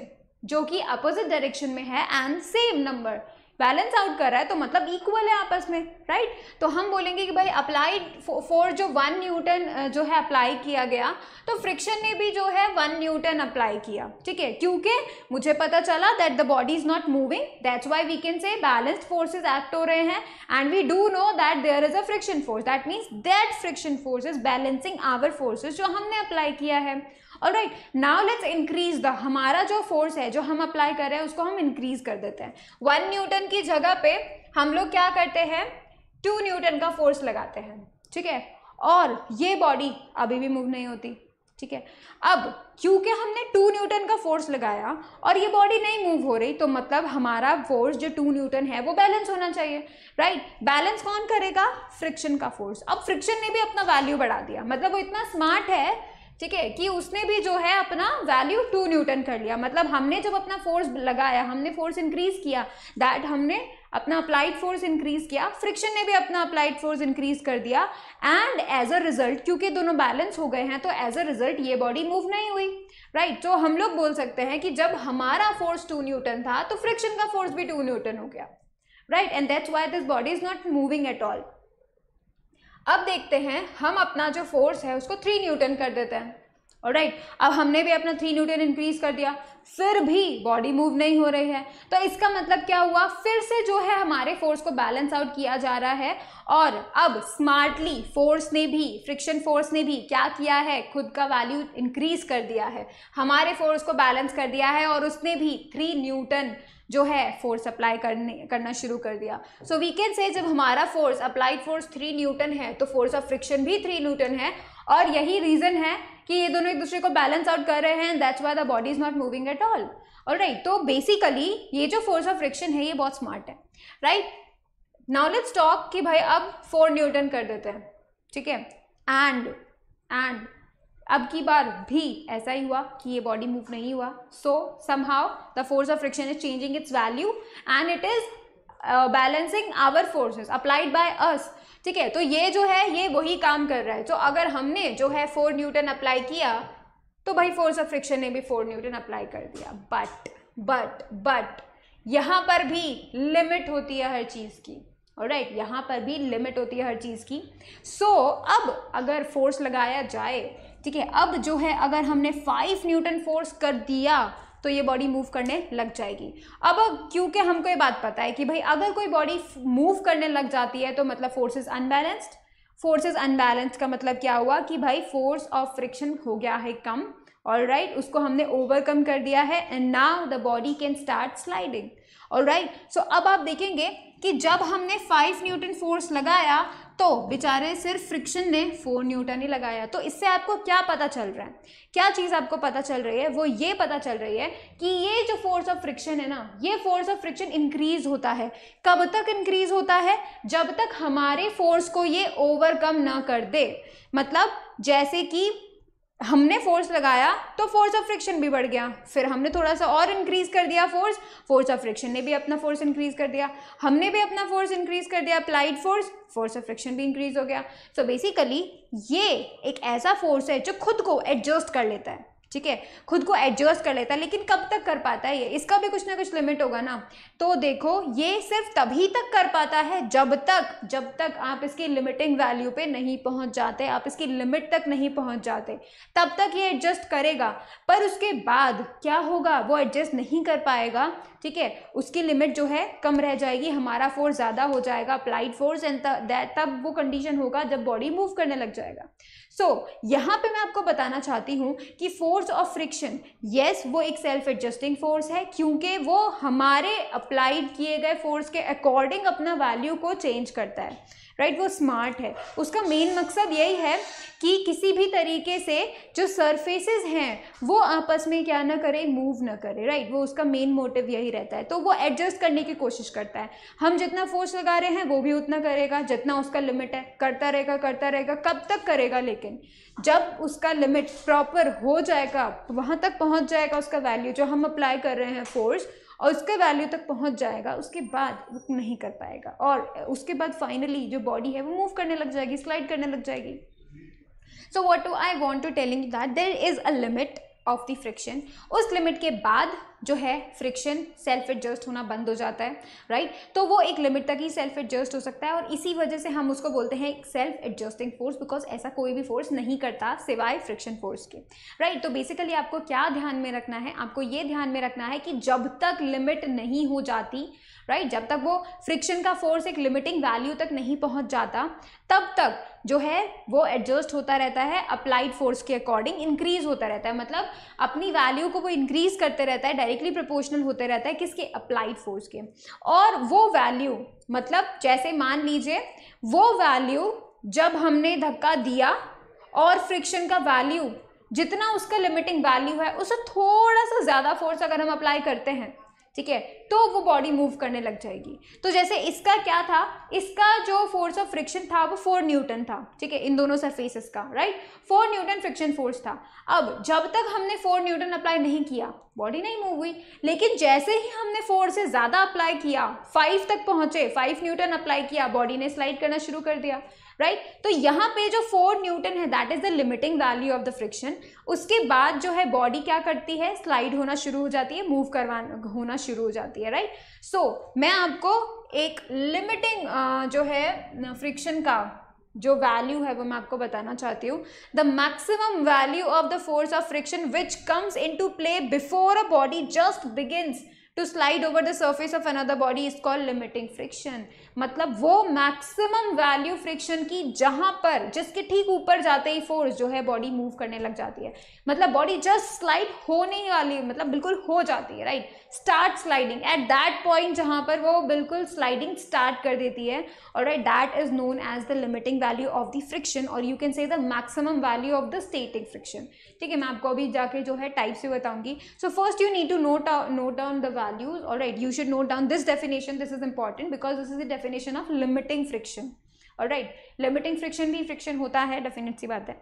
जो कि अपोजिट डायरेक्शन में है and same number balance out कर रहा है तो मतलब इक्वल है आपस में राइट तो हम बोलेंगे कि भाई अप्लाइड फोर जो वन न्यूटन जो है अप्लाई किया गया तो फ्रिक्शन ने भी जो है वन न्यूटन अप्लाई किया ठीक है क्योंकि मुझे पता चला that the body is not moving that's why we can say balanced forces act हो रहे हैं and we do know that there is a friction force that means that friction force is balancing our forces जो हमने apply किया है right now let's increase the हमारा जो force है जो हम अप्लाई कर रहे हैं उसको हम इंक्रीज कर देते हैं वन न्यूटन की जगह पे हम लोग क्या करते हैं टू न्यूटन का फोर्स लगाते हैं ठीक है और ये बॉडी अभी भी मूव नहीं होती ठीक है अब क्योंकि हमने टू न्यूटन का फोर्स लगाया और ये बॉडी नहीं मूव हो रही तो मतलब हमारा फोर्स जो टू न्यूटन है वो बैलेंस होना चाहिए राइट बैलेंस कौन करेगा फ्रिक्शन का फोर्स अब फ्रिक्शन ने भी अपना वैल्यू बढ़ा दिया मतलब वो इतना स्मार्ट है ठीक है कि उसने भी जो है अपना वैल्यू टू न्यूटन कर लिया मतलब हमने जब अपना फोर्स लगाया हमने फोर्स इंक्रीज किया दैट हमने अपना अप्लाइड फोर्स इंक्रीज किया फ्रिक्शन ने भी अपना अप्लाइड फोर्स इंक्रीज कर दिया एंड एज अ रिजल्ट क्योंकि दोनों बैलेंस हो गए हैं तो एज अ रिजल्ट ये बॉडी मूव नहीं हुई राइट right? तो हम लोग बोल सकते हैं कि जब हमारा फोर्स टू न्यूटन था तो फ्रिक्शन का फोर्स भी टू न्यूटन हो गया right and that's why this body is not moving at all अब देखते हैं हम अपना जो फोर्स है उसको थ्री न्यूटन कर देते हैं और राइट अब हमने भी अपना थ्री न्यूटन इंक्रीज कर दिया फिर भी बॉडी मूव नहीं हो रही है तो इसका मतलब क्या हुआ फिर से जो है हमारे फोर्स को बैलेंस आउट किया जा रहा है और अब स्मार्टली फोर्स ने भी फ्रिक्शन फोर्स ने भी क्या किया है खुद का वैल्यू इंक्रीज कर दिया है हमारे फोर्स को बैलेंस कर दिया है और उसने भी थ्री न्यूटन जो है फोर्स अप्लाई करने करना शुरू कर दिया सो वी कैन से जब हमारा force applied force three newton है तो फोर्स ऑफ फ्रिक्शन भी थ्री न्यूटन है और यही रीज़न है कि ये दोनों एक दूसरे को बैलेंस आउट कर रहे हैं that's why the body is not moving at all और राइट तो बेसिकली ये जो फोर्स ऑफ फ्रिक्शन है ये बहुत स्मार्ट है राइट नाउ लेट्स टॉक कि भाई अब फोर न्यूटन कर देते हैं ठीक है एंड एंड अब की बार भी ऐसा ही हुआ कि ये बॉडी मूव नहीं हुआ so somehow the force of friction is changing its value and it is balancing our forces applied by us ठीक है तो ये जो है ये वही काम कर रहा है तो अगर हमने जो है फोर न्यूटन अप्लाई किया तो भाई फोर्स ऑफ फ्रिक्शन ने भी फोर न्यूटन अप्लाई कर दिया बट बट बट यहां पर भी लिमिट होती है हर चीज़ की और राइट right, यहां पर भी लिमिट होती है हर चीज़ की सो so, अब अगर फोर्स लगाया जाए ठीक है अब जो है अगर हमने फाइव न्यूटन फोर्स कर दिया तो ये बॉडी मूव करने लग जाएगी अब क्योंकि हमको ये बात पता है कि भाई अगर कोई बॉडी मूव करने लग जाती है तो मतलब फोर्सेस अनबैलेंस्ड फोर्सेस अनबैलेंस्ड का मतलब क्या हुआ कि भाई फोर्स ऑफ फ्रिक्शन हो गया है कम और राइट right, उसको हमने ओवरकम कर दिया है and now the body can start sliding और राइट सो अब आप देखेंगे कि जब हमने फाइव न्यूटन फोर्स लगाया तो बेचारे सिर्फ फ्रिक्शन ने फोर न्यूटन ही लगाया तो इससे आपको क्या पता चल रहा है क्या चीज़ आपको पता चल रही है वो ये पता चल रही है कि ये जो फोर्स ऑफ फ्रिक्शन है ना ये फोर्स ऑफ फ्रिक्शन इंक्रीज होता है कब तक इंक्रीज होता है जब तक हमारे फोर्स को ये ओवरकम ना कर दे मतलब जैसे कि हमने फोर्स लगाया तो फोर्स ऑफ फ्रिक्शन भी बढ़ गया फिर हमने थोड़ा सा और इंक्रीज कर दिया फोर्स फोर्स ऑफ फ्रिक्शन ने भी अपना फोर्स इंक्रीज कर दिया हमने भी अपना फोर्स इंक्रीज कर दिया applied force force of friction भी इंक्रीज हो गया सो so बेसिकली ये एक ऐसा फोर्स है जो खुद को एडजस्ट कर लेता है ठीक है खुद को एडजस्ट कर लेता है लेकिन कब तक कर पाता है ये इसका भी कुछ ना कुछ लिमिट होगा ना तो देखो ये सिर्फ तभी तक कर पाता है जब तक जब तक आप इसकी लिमिटिंग वैल्यू पे नहीं पहुंच जाते आप इसकी लिमिट तक नहीं पहुंच जाते तब तक ये एडजस्ट करेगा पर उसके बाद क्या होगा वो एडजस्ट नहीं कर पाएगा ठीक है उसकी लिमिट जो है कम रह जाएगी हमारा फोर्स ज़्यादा हो जाएगा अप्लाइड फोर्स एंड तब वो कंडीशन होगा जब बॉडी मूव करने लग जाएगा सो so, यहाँ पे मैं आपको बताना चाहती हूँ कि फोर्स ऑफ फ्रिक्शन यस वो एक सेल्फ एडजस्टिंग फोर्स है क्योंकि वो हमारे अप्लाइड किए गए फोर्स के अकॉर्डिंग अपना वैल्यू को चेंज करता है राइट वो स्मार्ट है उसका मेन मकसद यही है कि किसी भी तरीके से जो सरफेसेस हैं वो आपस में क्या ना करे मूव ना करे राइट वो उसका मेन मोटिव यही रहता है तो वो एडजस्ट करने की कोशिश करता है हम जितना फोर्स लगा रहे हैं वो भी उतना करेगा जितना उसका लिमिट है करता रहेगा करता रहेगा कब तक करेगा लेकिन जब उसका लिमिट प्रॉपर हो जाएगा वहाँ तक पहुँच जाएगा उसका वैल्यू जो हम अप्लाई कर रहे हैं फोर्स और उसके वैल्यू तक पहुंच जाएगा उसके बाद रुक नहीं कर पाएगा और उसके बाद फाइनली जो बॉडी है वो मूव करने लग जाएगी स्लाइड करने लग जाएगी so what I want to telling that there is a limit of the friction उस लिमिट के बाद जो है फ्रिक्शन सेल्फ एडजस्ट होना बंद हो जाता है राइट right? तो वो एक लिमिट तक ही सेल्फ एडजस्ट हो सकता है और इसी वजह से हम उसको बोलते हैं सेल्फ एडजस्टिंग फोर्स बिकॉज ऐसा कोई भी फोर्स नहीं करता सिवाय फ्रिक्शन फोर्स के राइट right? तो बेसिकली आपको क्या ध्यान में रखना है आपको ये ध्यान में रखना है कि जब तक लिमिट नहीं हो जाती राइट जब तक वो फ्रिक्शन का फोर्स एक लिमिटिंग वैल्यू तक नहीं पहुंच जाता तब तक जो है वो एडजस्ट होता रहता है अप्लाइड फोर्स के अकॉर्डिंग इंक्रीज होता रहता है मतलब अपनी वैल्यू को वो इंक्रीज करते रहता है डायरेक्टली प्रोपोर्शनल होते रहता है किसके अप्लाइड फोर्स के और वो वैल्यू मतलब जैसे मान लीजिए वो वैल्यू जब हमने धक्का दिया और फ्रिक्शन का वैल्यू जितना उसका लिमिटिंग वैल्यू है उससे थोड़ा सा ज़्यादा फोर्स अगर हम अप्लाई करते हैं ठीक है तो वो बॉडी मूव करने लग जाएगी तो जैसे इसका क्या था इसका जो फोर्स ऑफ फ्रिक्शन था वो फोर न्यूटन था ठीक है इन दोनों सरफेसेस का right four newton friction force था अब जब तक हमने फोर न्यूटन अप्लाई नहीं किया बॉडी नहीं मूव हुई लेकिन जैसे ही हमने फोर से ज़्यादा अप्लाई किया फाइव तक पहुंचे फाइव न्यूटन अप्लाई किया बॉडी ने स्लाइड करना शुरू कर दिया राइट right? तो यहाँ पे जो फोर न्यूटन है that is the limiting value of the friction उसके बाद जो है बॉडी क्या करती है स्लाइड होना शुरू हो जाती है मूव करवा होना शुरू हो जाती है राइट right? सो so, मैं आपको एक लिमिटिंग जो है फ्रिक्शन का जो वैल्यू है वो मैं आपको बताना चाहती हूँ the maximum value of the force of friction which comes into play before a body just begins to slide over the surface of another body is called limiting friction मतलब वो maximum value friction की जहां पर जिसके ठीक ऊपर जाते ही force जो है बॉडी मूव करने लग जाती है मतलब बॉडी जस्ट स्लाइड होने ही वाली मतलब बिल्कुल हो जाती है right start sliding at that point जहां पर वो बिल्कुल स्लाइडिंग स्टार्ट कर देती है और right that is known as the limiting value of the friction और you can say the maximum value of the static friction ठीक है मैं आपको अभी जाके जो है टाइप से बताऊंगी so first you need to note note down the values और right you should note down this definition this is important because this is the definition of limiting friction और राइट लिमिटिंग फ्रिक्शन भी friction होता है definite सी बात है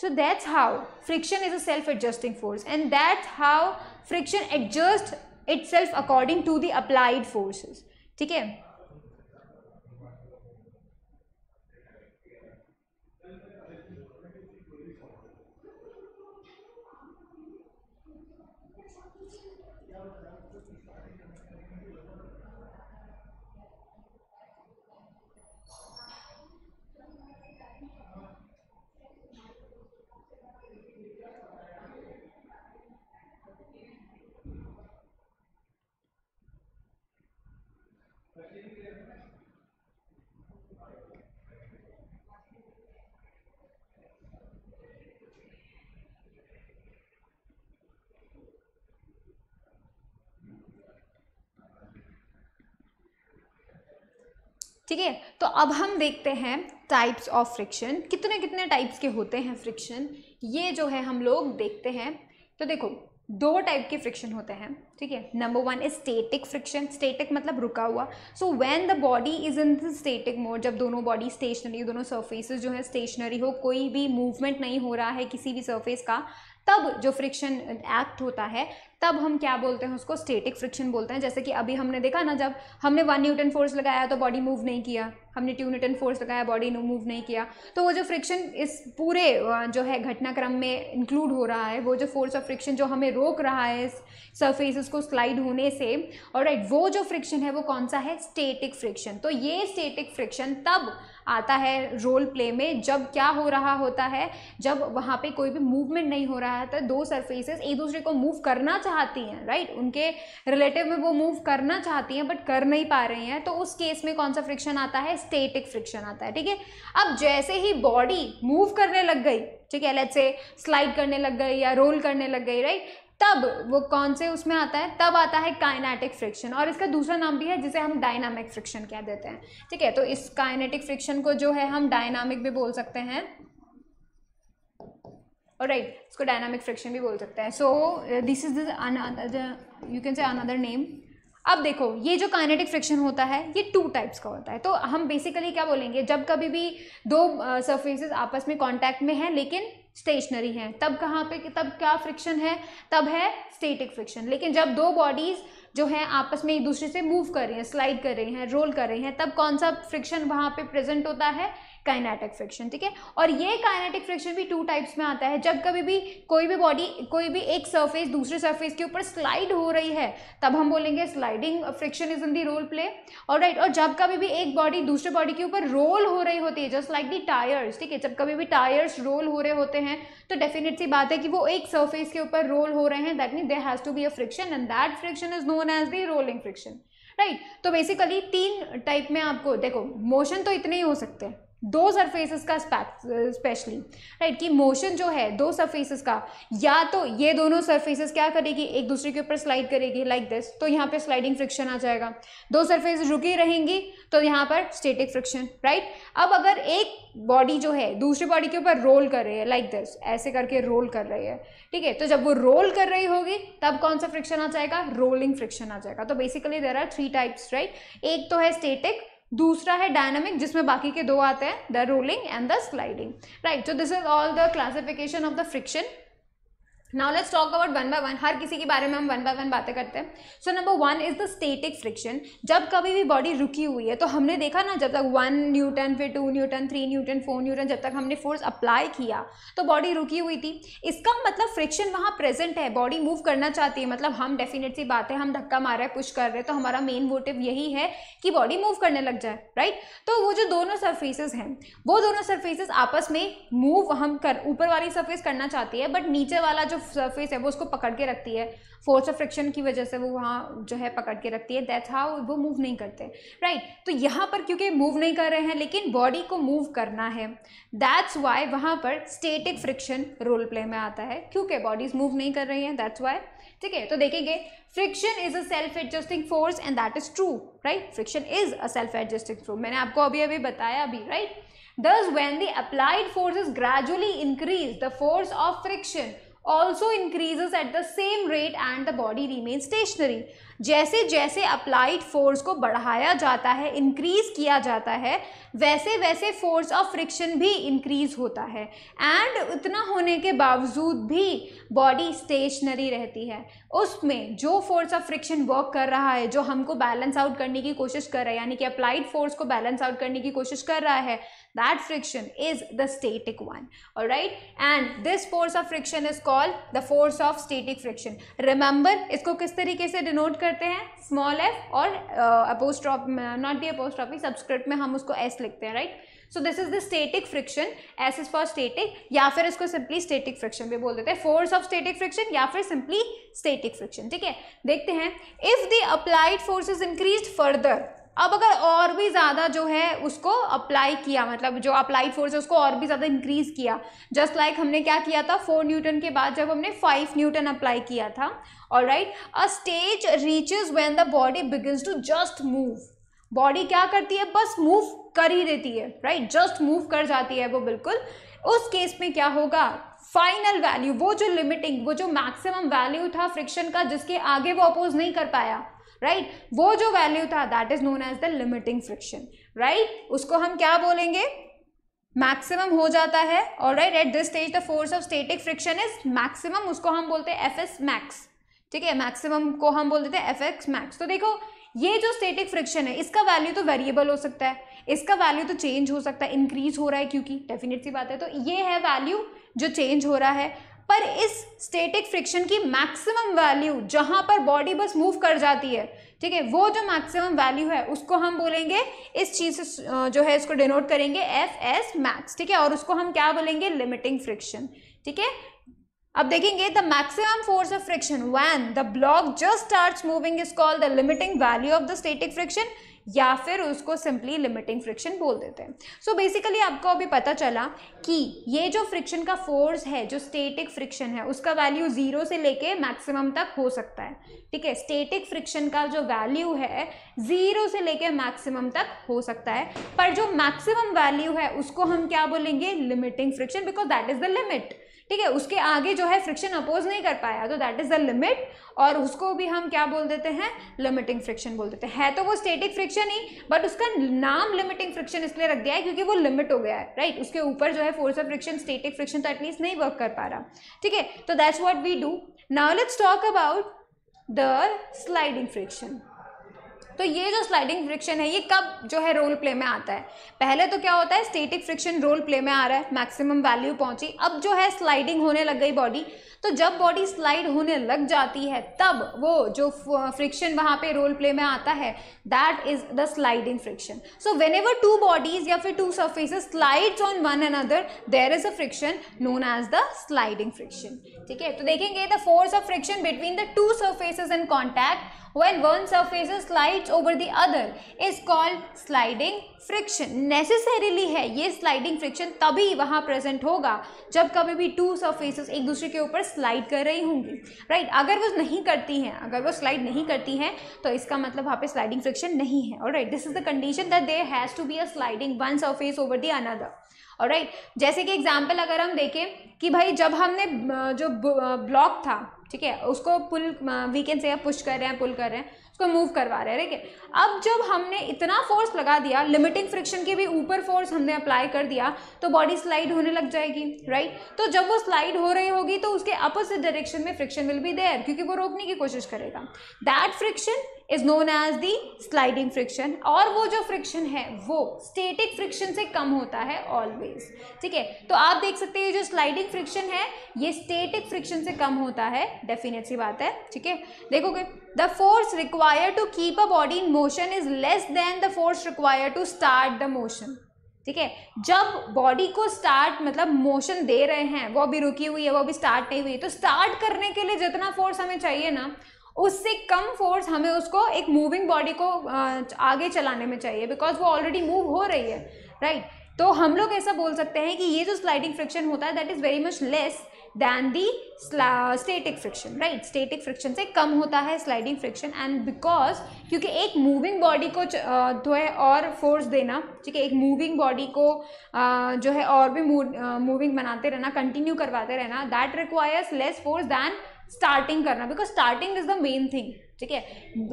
so that's how friction is a self adjusting force and that's how friction adjust its according to the applied forces ठीक है ठीक है तो अब हम देखते हैं टाइप्स ऑफ फ्रिक्शन कितने कितने टाइप्स के होते हैं फ्रिक्शन ये जो है हम लोग देखते हैं तो देखो दो टाइप के फ्रिक्शन होते हैं ठीक है number one is static friction static मतलब रुका हुआ so when the body is in the static mode जब दोनों बॉडी स्टेशनरी दोनों सरफेसेस जो है स्टेशनरी हो कोई भी मूवमेंट नहीं हो रहा है किसी भी सरफेस का तब जो फ्रिक्शन एक्ट होता है तब हम क्या बोलते हैं उसको स्टेटिक फ्रिक्शन बोलते हैं जैसे कि अभी हमने देखा ना जब हमने वन न्यूटन फोर्स लगाया तो बॉडी मूव नहीं किया हमने टू न्यूटन फोर्स लगाया बॉडी मूव नहीं किया तो वो जो फ्रिक्शन इस पूरे जो है घटनाक्रम में इंक्लूड हो रहा है वो जो फोर्स ऑफ फ्रिक्शन जो हमें रोक रहा है इस सरफेस को स्लाइड होने से और राइट वो जो फ्रिक्शन है वो कौन सा है स्टेटिक फ्रिक्शन तो ये स्टेटिक फ्रिक्शन तब आता है रोल प्ले में जब क्या हो रहा होता है जब वहाँ पे कोई भी मूवमेंट नहीं हो रहा है तो दो सरफेसेस एक दूसरे को मूव करना चाहती हैं राइट उनके रिलेटिव में वो मूव करना चाहती हैं बट कर नहीं पा रही हैं तो उस केस में कौन सा फ्रिक्शन आता है स्टेटिक फ्रिक्शन आता है ठीक है अब जैसे ही बॉडी मूव करने लग गई ठीक है लेट से स्लाइड करने लग गई या रोल करने लग गई राइट तब वो कौन से उसमें आता है तब आता है काइनेटिक फ्रिक्शन और इसका दूसरा नाम भी है जिसे हम डायनामिक फ्रिक्शन कह देते हैं ठीक है तो इस काइनेटिक फ्रिक्शन को जो है हम डायनामिक भी बोल सकते हैं और राइट इसको डायनामिक फ्रिक्शन भी बोल सकते हैं so this is you can say another name अब देखो ये जो काइनेटिक फ्रिक्शन होता है ये टू टाइप्स का होता है तो हम बेसिकली क्या बोलेंगे जब कभी भी दो uh, आपस में कॉन्टैक्ट में हैं लेकिन स्टेशनरी हैं तब कहाँ पे तब क्या फ्रिक्शन है तब है स्टेटिक फ्रिक्शन लेकिन जब दो बॉडीज़ जो हैं आपस में एक दूसरे से मूव कर रही हैं स्लाइड कर रही हैं रोल कर रही हैं तब कौन सा फ्रिक्शन वहाँ पे प्रेजेंट होता है काइनेटिक फ्रिक्शन ठीक है और ये काइनेटिक फ्रिक्शन भी टू टाइप्स में आता है जब कभी भी कोई भी बॉडी कोई भी एक सरफेस दूसरे सरफेस के ऊपर स्लाइड हो रही है तब हम बोलेंगे sliding friction is in the role play और राइट और जब कभी भी एक बॉडी दूसरे बॉडी के ऊपर रोल हो रही होती है जस्ट लाइक दी टायर्स ठीक है जब कभी भी टायर्स रोल हो रहे होते हैं तो डेफिनेटली बात है कि वो एक सर्फेस के ऊपर रोल हो रहे हैं that mean there has to be a friction and that friction is known as the rolling friction right तो बेसिकली तीन टाइप में आपको देखो मोशन तो इतने ही हो सकते हैं दो सरफेसेस का स्पेशली राइट कि मोशन जो है दो सरफेसेस का या तो ये दोनों सरफेसेस क्या करेगी एक दूसरे के ऊपर स्लाइड करेगी लाइक दिस तो यहाँ पे स्लाइडिंग फ्रिक्शन आ जाएगा दो सरफेस रुकी रहेंगी तो यहाँ पर स्टेटिक फ्रिक्शन राइट अब अगर एक बॉडी जो है दूसरी बॉडी के ऊपर रोल कर रही है लाइक दिस ऐसे करके रोल कर रही है ठीक है तो जब वो रोल कर रही होगी तब कौन सा फ्रिक्शन आ जाएगा रोलिंग फ्रिक्शन आ जाएगा तो basically there are three types right एक तो है स्टेटिक दूसरा है डायनामिक जिसमें बाकी के दो आते हैं the rolling and the sliding right so this is all the classification of the friction now let's talk about one by one हर किसी के बारे में हम वन बाय वन बातें करते हैं so number one is the static friction जब कभी भी बॉडी रुकी हुई है तो हमने देखा ना जब तक वन न्यूटन फिर two newton three newton four newton जब तक हमने फोर्स अप्लाई किया तो बॉडी रुकी हुई थी इसका मतलब फ्रिक्शन वहाँ प्रेजेंट है बॉडी मूव करना चाहती है मतलब हम डेफिनेटली बात है हम धक्का मार रहे हैं पुश कर रहे हैं तो हमारा मेन मोटिव यही है कि बॉडी मूव करने लग जाए राइट तो वो जो दोनों सरफेसेस हैं वो दोनों सरफेसेस आपस में मूव हम कर ऊपर वाली सर्फेस करना चाहती है बट नीचे वाला जो सरफेस है वो उसको पकड़ के रखती है फोर्स ऑफ फ्रिक्शन की वजह से वो वहाँ जो है पकड़ के रखती है दैट्स हाउ वो मूव नहीं करते राइट right? तो यहाँ पर क्योंकि मूव नहीं कर रहे हैं लेकिन बॉडी को मूव करना है दैट्स वाई वहाँ पर स्टेटिक फ्रिक्शन रोल प्ले में आता है क्योंकि बॉडीज मूव नहीं कर रही हैं दैट्स वाई ठीक है तो देखेंगे friction is a self adjusting force and that is true right friction is a self adjusting force मैंने आपको अभी अभी बताया अभी right thus Thus, when applied force is gradually increase the force of friction also increases at the same rate and the body remain stationary जैसे जैसे applied force को बढ़ाया जाता है इंक्रीज किया जाता है वैसे वैसे फोर्स ऑफ फ्रिक्शन भी इंक्रीज होता है एंड उतना होने के बावजूद भी बॉडी स्टेशनरी रहती है उसमें जो फोर्स ऑफ फ्रिक्शन वर्क कर रहा है जो हमको बैलेंस आउट करने की कोशिश कर रहा है यानी कि अप्लाइड फोर्स को बैलेंस आउट करने की कोशिश कर रहा है That friction is the static one. Alright. And this force of friction is called the force of static friction. Remember, इसको किस तरीके से डिनोट करते हैं स्मॉल एफ और अपोस्ट्रॉप नॉट दी अपोस्ट्रॉपी सब्सक्रिप्ट में हम उसको एस लिखते हैं right right? So this is the static friction S is for static या फिर इसको सिंपली स्टेटिक फ्रिक्शन भी बोल देते हैं फोर्स ऑफ स्टेटिक फ्रिक्शन या फिर सिंपली स्टेटिक फ्रिक्शन ठीक है देखते हैं if the applied force is increase further अब अगर और भी ज़्यादा जो है उसको अप्लाई किया मतलब जो अप्लाइड फोर्स है उसको और भी ज़्यादा इंक्रीज किया जस्ट लाइक like हमने क्या किया था फोर न्यूटन के बाद जब हमने फाइव न्यूटन अप्लाई किया था और right a stage reaches when the body begins to just move body क्या करती है बस मूव कर ही देती है राइट जस्ट मूव कर जाती है वो बिल्कुल उस केस में क्या होगा फाइनल वैल्यू वो जो लिमिटिंग वो जो मैक्सिमम वैल्यू था फ्रिक्शन का जिसके आगे वो अपोज नहीं कर पाया राइट right? वो जो वैल्यू था that is known as the limiting friction right उसको हम क्या बोलेंगे मैक्सिमम हो जाता है और right at this stage the force of static friction is maximum उसको हम बोलते हैं एफ एस मैक्स ठीक है मैक्सिमम को हम बोलते थे एफ एक्स मैक्स तो देखो ये जो स्टेटिक फ्रिक्शन है इसका वैल्यू तो वेरिएबल हो सकता है इसका वैल्यू तो चेंज हो सकता है इंक्रीज हो रहा है क्योंकि डेफिनेटली बात है तो ये है वैल्यू जो चेंज हो रहा है पर इस स्टेटिक फ्रिक्शन की मैक्सिमम वैल्यू जहां पर बॉडी बस मूव कर जाती है ठीक है वो जो मैक्सिमम वैल्यू है उसको हम बोलेंगे इस चीज से जो है इसको डिनोट करेंगे एफ एस मैक्स ठीक है और उसको हम क्या बोलेंगे लिमिटिंग फ्रिक्शन ठीक है अब देखेंगे the maximum force of friction when the block just start moving is called the limiting value of the static friction या फिर उसको सिंपली लिमिटिंग फ्रिक्शन बोल देते हैं सो so बेसिकली आपको अभी पता चला कि ये जो फ्रिक्शन का फोर्स है जो स्टेटिक फ्रिक्शन है उसका वैल्यू ज़ीरो से लेके मैक्सिमम तक हो सकता है ठीक है स्टेटिक फ्रिक्शन का जो वैल्यू है ज़ीरो से लेके मैक्सिमम तक हो सकता है पर जो मैक्सिमम वैल्यू है उसको हम क्या बोलेंगे limiting friction because that is the limit ठीक है उसके आगे जो है फ्रिक्शन अपोज नहीं कर पाया तो दैट इज़ द लिमिट और उसको भी हम क्या बोल देते हैं लिमिटिंग फ्रिक्शन बोल देते हैं है तो वो स्टेटिक फ्रिक्शन ही बट उसका नाम लिमिटिंग फ्रिक्शन इसलिए रख दिया है क्योंकि वो लिमिट हो गया है राइट उसके ऊपर जो है force of friction static friction तो एटलीस्ट नहीं वर्क कर पा रहा ठीक है तो that's what we do now let's talk about the sliding friction तो ये जो स्लाइडिंग फ्रिक्शन है ये कब जो है रोल प्ले में आता है पहले तो क्या होता है स्टेटिक फ्रिक्शन रोल प्ले में आ रहा है मैक्सिमम वैल्यू पहुंची अब जो है स्लाइडिंग होने लग गई बॉडी तो जब बॉडी स्लाइड होने लग जाती है तब वो जो फ्रिक्शन वहां पे रोल प्ले में आता है that is the sliding friction so whenever two bodies या फिर two surfaces slides on one another there is a friction known as the sliding friction ठीक है तो देखेंगे the force of friction between the two surfaces in contact when one surface slide over the other is called sliding friction necessarily है ये sliding friction तभी वहां present होगा जब कभी भी टू surfaces एक दूसरे के ऊपर स्लाइड कर रही होंगी राइट right? अगर वो नहीं करती हैं अगर वो स्लाइड नहीं करती हैं तो इसका मतलब वहाँ पे स्लाइडिंग फ्रिक्शन नहीं है और right this is the condition that there has to be a sliding one surface over the another और राइट जैसे कि एग्जाम्पल अगर हम देखें कि भाई जब हमने जो ब्लॉक था ठीक है उसको pull we can say push कर रहे हैं पुल कर रहे हैं उसको मूव करवा रहे हैं ठीक है अब जब हमने इतना फोर्स लगा दिया लिमिटिंग फ्रिक्शन के भी ऊपर फोर्स हमने अप्लाई कर दिया तो बॉडी स्लाइड होने लग जाएगी राइट तो जब वो स्लाइड हो रही होगी तो उसके अपोजिट डायरेक्शन में फ्रिक्शन विल भी देयर क्योंकि वो रोकने की कोशिश करेगा that friction is known as the sliding friction और वो जो फ्रिक्शन है वो स्टेटिक फ्रिक्शन से कम होता है ऑलवेज ठीक है तो आप देख सकते हैं जो स्लाइडिंग फ्रिक्शन है ये स्टेटिक फ्रिक्शन से कम होता है डेफिनेट सी बात है ठीक है देखोगे the force require to keep a body in motion is less than the force require to start the motion ठीक है जब बॉडी को स्टार्ट मतलब मोशन दे रहे हैं वो अभी रुकी हुई है वो अभी स्टार्ट नहीं हुई तो स्टार्ट करने के लिए जितना फोर्स हमें चाहिए ना उससे कम फोर्स हमें उसको एक मूविंग बॉडी को आगे चलाने में चाहिए बिकॉज वो ऑलरेडी मूव हो रही है राइट right? तो हम लोग ऐसा बोल सकते हैं कि ये जो स्लाइडिंग फ्रिक्शन होता है that is very much less than the static friction right static friction से कम होता है स्लाइडिंग फ्रिक्शन एंड बिकॉज क्योंकि एक मूविंग बॉडी को जो है और फोर्स देना ठीक है एक मूविंग बॉडी को जो है और भी मूविंग बनाते रहना कंटिन्यू करवाते रहना that requires less force than starting करना because starting is the main thing ठीक है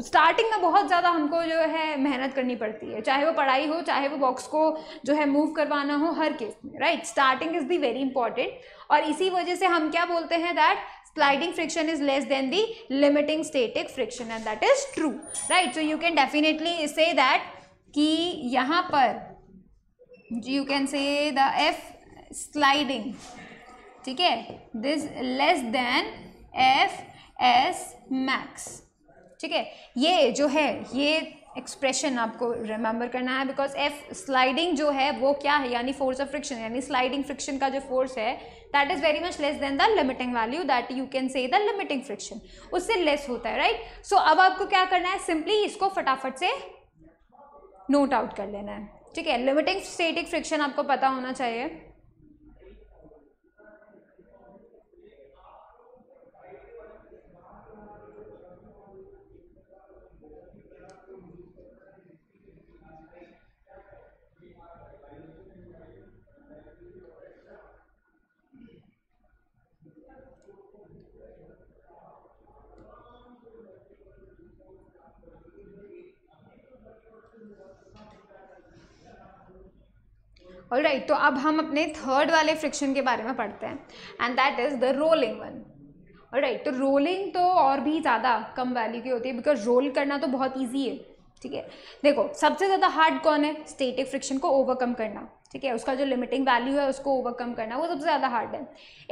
स्टार्टिंग में बहुत ज़्यादा हमको जो है मेहनत करनी पड़ती है चाहे वो पढ़ाई हो चाहे वो बॉक्स को जो है मूव करवाना हो हर केस में right starting is the very important और इसी वजह से हम क्या बोलते हैं that sliding friction is less than the limiting static friction and that is true right so you can definitely say that कि यहाँ पर you can say the F sliding ठीक है this less than F S max ठीक है ये जो है ये एक्सप्रेशन आपको रिमेंबर करना है बिकॉज एफ स्लाइडिंग जो है वो क्या है यानी फोर्स ऑफ फ्रिक्शन यानी स्लाइडिंग फ्रिक्शन का जो फोर्स है that is very much less than the limiting value that you can say the limiting friction उससे लेस होता है राइट right? सो so, अब आपको क्या करना है सिंपली इसको फटाफट से नोट आउट कर लेना है ठीक है लिमिटिंग स्टेटिक फ्रिक्शन आपको पता होना चाहिए ऑल राइट तो अब हम अपने थर्ड वाले फ्रिक्शन के बारे में पढ़ते हैं and that is the rolling one और राइट तो रोलिंग तो और भी ज़्यादा कम वैल्यू की होती है बिकॉज रोल करना तो बहुत ईजी है ठीक है देखो सबसे ज़्यादा हार्ड कौन है स्टेटिक फ्रिक्शन को ओवरकम करना ठीक है उसका जो लिमिटिंग वैल्यू है उसको ओवरकम करना वो सबसे ज़्यादा हार्ड है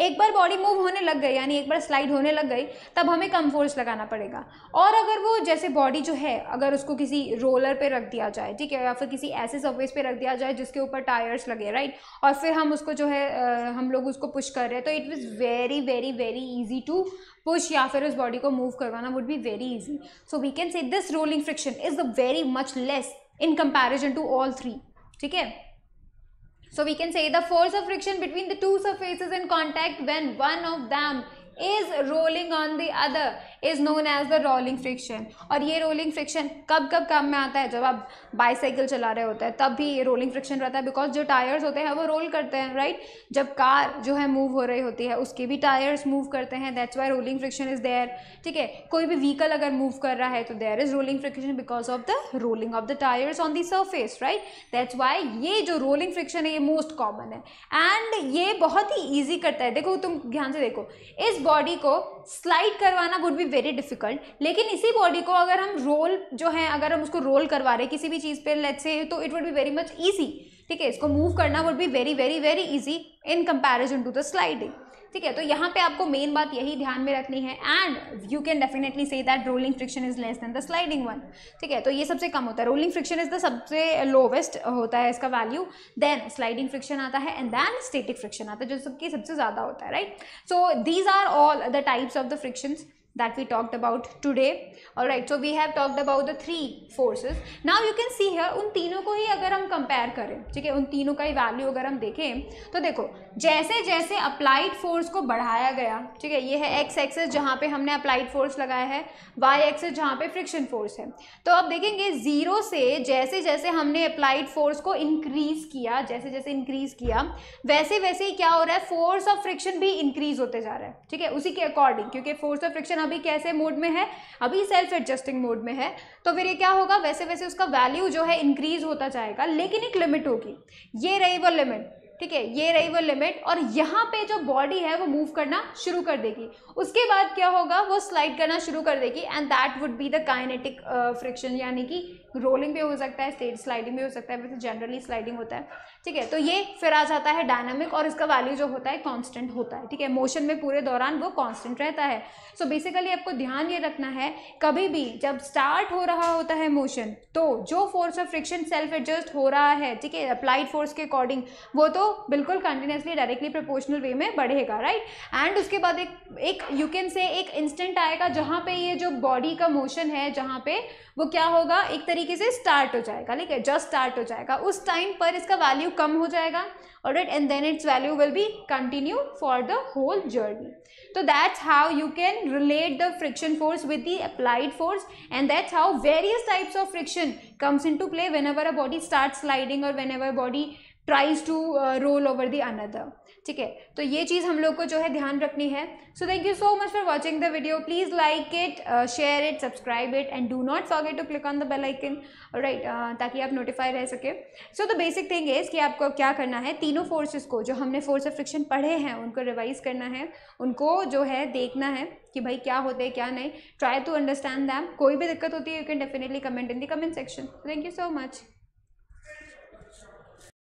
एक बार बॉडी मूव होने लग गई यानी एक बार स्लाइड होने लग गई तब हमें कम फोर्स लगाना पड़ेगा और अगर वो जैसे बॉडी जो है अगर उसको किसी रोलर पे रख दिया जाए ठीक है या फिर किसी ऐसे सर्विस पे रख दिया जाए जिसके ऊपर टायर्स लगे राइट और फिर हम उसको जो है आ, हम लोग उसको पुश कर रहे हैं तो it was very very very easy to push या फिर उस बॉडी को मूव करवाना would be very easy so we can say this rolling friction is the very much less in comparison to all three ठीक है So we can say the force of friction between the two surfaces in contact when one of them is rolling on the other is known as the rolling friction और ये rolling friction कब कब काम में आता है जब आप बाईसाइकिल चला रहे होते हैं तब भी ये रोलिंग फ्रिक्शन रहता है बिकॉज जो टायर्स होते हैं वो रोल करते हैं राइट right? जब कार जो है मूव हो रही होती है उसके भी टायर्स मूव करते हैं that's why rolling friction is there ठीक है कोई भी व्हीकल अगर मूव कर रहा है तो there is rolling friction because of the rolling of the tyres on the surface right that's why ये जो रोलिंग फ्रिक्शन है ये मोस्ट कॉमन है एंड ये बहुत ही ईजी करता है देखो तुम ध्यान से देखो इस बॉडी को स्लाइड करवाना वुड बी वेरी डिफिकल्ट लेकिन इसी बॉडी को अगर हम रोल जो है अगर हम उसको रोल करवा रहे किसी भी चीज़ पे लेट से तो it would be very much easy ठीक है इसको मूव करना would be very very very easy in comparison to the sliding ठीक है तो यहाँ पे आपको मेन बात यही ध्यान में रखनी है and you can definitely say that rolling friction is less than the sliding one ठीक है तो ये सबसे कम होता है रोलिंग फ्रिक्शन इज द सबसे लोवेस्ट होता है इसका वैल्यू देन स्लाइडिंग फ्रिक्शन आता है एंड देन स्टेटिक फ्रिक्शन आता है जो सबकी सबसे ज़्यादा होता है right so these are all the types of the frictions that we talked about today all right so we have talked about the three forces now you can see here उन तीनों को ही अगर हम compare करें ठीक है उन तीनों का ही value अगर हम देखें तो देखो जैसे जैसे applied force को बढ़ाया गया ठीक है ये है x axis जहाँ पे हमने applied force लगाया है y axis जहाँ पे friction force है तो अब देखेंगे zero से जैसे जैसे हमने applied force को increase किया जैसे जैसे increase किया वैसे वैसे ही क्या हो रहा है force of friction भी increase होते जा रहा है ठीक है उसी के according क्योंकि force of friction अभी कैसे मोड में है अभी सेल्फ एडजस्टिंग मोड में है तो फिर ये क्या होगा वैसे वैसे उसका वैल्यू जो है इंक्रीज होता जाएगा लेकिन एक लिमिट होगी ये रही वो लिमिट ठीक है ये रही वो लिमिट और यहाँ पे जो बॉडी है वो मूव करना शुरू कर देगी उसके बाद क्या होगा वो स्लाइड करना शुरू कर देगी and that would be the kinetic friction यानी कि रोलिंग भी हो सकता है स्टेट स्लाइडिंग भी हो सकता है वैसे जनरली स्लाइडिंग होता है ठीक है तो ये फिर आ जाता है डायनामिक और इसका वैल्यू जो होता है कॉन्स्टेंट होता है ठीक है मोशन में पूरे दौरान वो कॉन्स्टेंट रहता है सो so बेसिकली आपको ध्यान ये रखना है कभी भी जब स्टार्ट हो रहा होता है मोशन तो जो force of friction self adjust हो रहा है ठीक है अप्लाइड फोर्स के अकॉर्डिंग वो तो बिल्कुल कंटिन्यूसली डायरेक्टली प्रोपोर्शनल वे में बढ़ेगा राइट right? एंड उसके बाद एक एक यू कैन से एक इंस्टेंट आएगा जहाँ पे ये जो बॉडी का मोशन है जहाँ पे वो क्या होगा एक तरीके से स्टार्ट हो जाएगा ठीक है जस्ट स्टार्ट हो जाएगा उस टाइम पर इसका वैल्यू कम हो जाएगा और right and then its value will be continue for the whole journey तो that's how you can relate the friction force with the applied force and that's how various types of friction comes into play whenever a body start sliding और whenever body tries to roll over the another ठीक है तो ये चीज़ हम लोग को जो है ध्यान रखनी है so thank you so much for watching the video please like it share it subscribe it and do not forget to click on the bell icon right ताकि आप नोटिफाई रह सके so the basic thing is कि आपको क्या करना है तीनों फोर्सेस को जो हमने फोर्स ऑफ फ्रिक्शन पढ़े हैं उनको रिवाइज करना है उनको जो है देखना है कि भाई क्या होते हैं क्या नहीं ट्राई टू अंडरस्टैंड दैम कोई भी दिक्कत होती है you can definitely comment in the comment section thank you so much